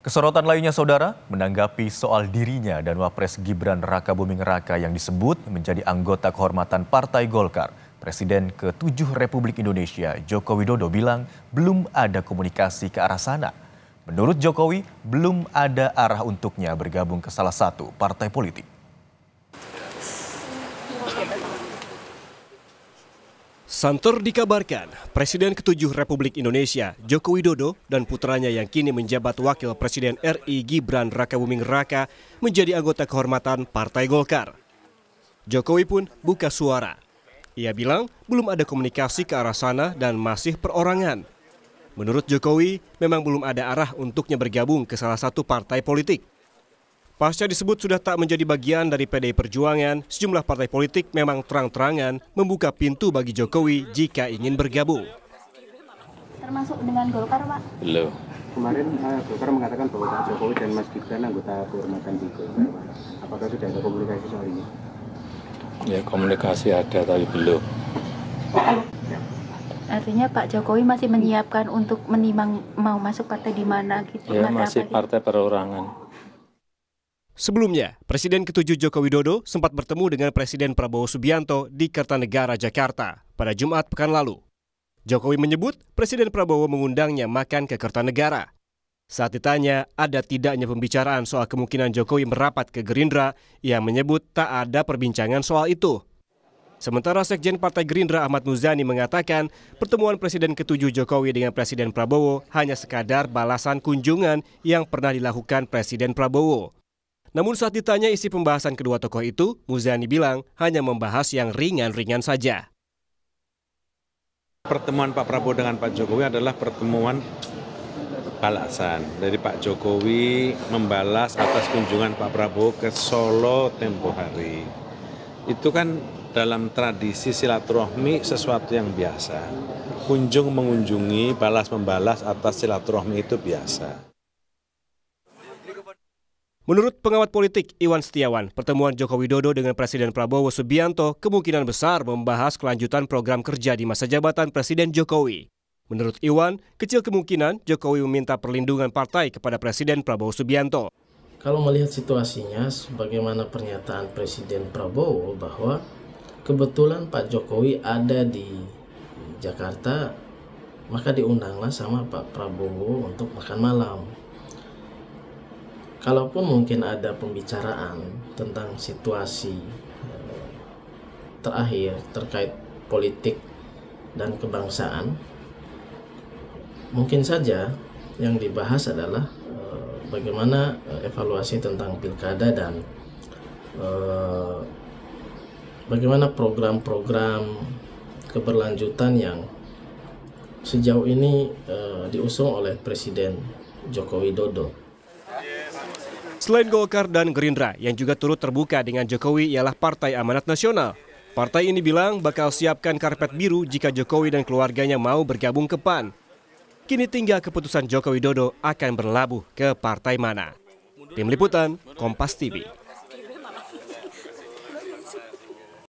Kesorotan lainnya saudara menanggapi soal dirinya dan Wapres Gibran Raka Buming Raka yang disebut menjadi anggota kehormatan Partai Golkar. Presiden ke-7 Republik Indonesia Joko Widodo bilang belum ada komunikasi ke arah sana. Menurut Jokowi, belum ada arah untuknya bergabung ke salah satu partai politik. Santer dikabarkan, Presiden ketujuh Republik Indonesia Joko Widodo dan putranya yang kini menjabat Wakil Presiden RI Gibran Raka Buming Raka menjadi anggota kehormatan Partai Golkar. Jokowi pun buka suara. Ia bilang belum ada komunikasi ke arah sana dan masih perorangan. Menurut Jokowi, memang belum ada arah untuknya bergabung ke salah satu partai politik. Pasca disebut sudah tak menjadi bagian dari PDI Perjuangan, sejumlah partai politik memang terang-terangan membuka pintu bagi Jokowi jika ingin bergabung. Termasuk dengan Golkar, Pak? Belum. Kemarin eh, Golkar mengatakan bahwa Pak Jokowi dan Mas Gibran anggota kehormatan di Golkar. Apakah sudah ada komunikasi soal ini? Ya, komunikasi ada tapi belum. Artinya Pak Jokowi masih menyiapkan untuk menimang mau masuk partai di mana gitu? Ya, masih gitu? partai perorangan. Sebelumnya, Presiden Ketujuh Joko Widodo sempat bertemu dengan Presiden Prabowo Subianto di Kertanegara, Jakarta pada Jumat pekan lalu. Jokowi menyebut Presiden Prabowo mengundangnya makan ke Kertanegara. Saat ditanya ada tidaknya pembicaraan soal kemungkinan Jokowi merapat ke Gerindra, ia menyebut tak ada perbincangan soal itu. Sementara Sekjen Partai Gerindra Ahmad Muzani mengatakan pertemuan Presiden Ketujuh Jokowi dengan Presiden Prabowo hanya sekadar balasan kunjungan yang pernah dilakukan Presiden Prabowo. Namun saat ditanya isi pembahasan kedua tokoh itu, Muzani bilang hanya membahas yang ringan-ringan saja. Pertemuan Pak Prabowo dengan Pak Jokowi adalah pertemuan balasan. Dari Pak Jokowi membalas atas kunjungan Pak Prabowo ke Solo tempo hari. Itu kan dalam tradisi silaturahmi sesuatu yang biasa. Kunjung mengunjungi, balas membalas atas silaturahmi itu biasa. Menurut pengamat politik Iwan Setiawan, pertemuan Joko Widodo dengan Presiden Prabowo Subianto kemungkinan besar membahas kelanjutan program kerja di masa jabatan Presiden Jokowi. Menurut Iwan, kecil kemungkinan Jokowi meminta perlindungan partai kepada Presiden Prabowo Subianto. Kalau melihat situasinya, sebagaimana pernyataan Presiden Prabowo bahwa kebetulan Pak Jokowi ada di Jakarta, maka diundanglah sama Pak Prabowo untuk makan malam kalaupun mungkin ada pembicaraan tentang situasi eh, terakhir terkait politik dan kebangsaan, mungkin saja yang dibahas adalah eh, bagaimana eh, evaluasi tentang pilkada dan bagaimana program-program keberlanjutan yang sejauh ini diusung oleh Presiden Joko Widodo Selain Golkar dan Gerindra yang juga turut terbuka dengan Jokowi ialah Partai Amanat Nasional. Partai ini bilang bakal siapkan karpet biru jika Jokowi dan keluarganya mau bergabung ke PAN. Kini tinggal keputusan Jokowi Dodo akan berlabuh ke partai mana. Tim Liputan, Kompas TV.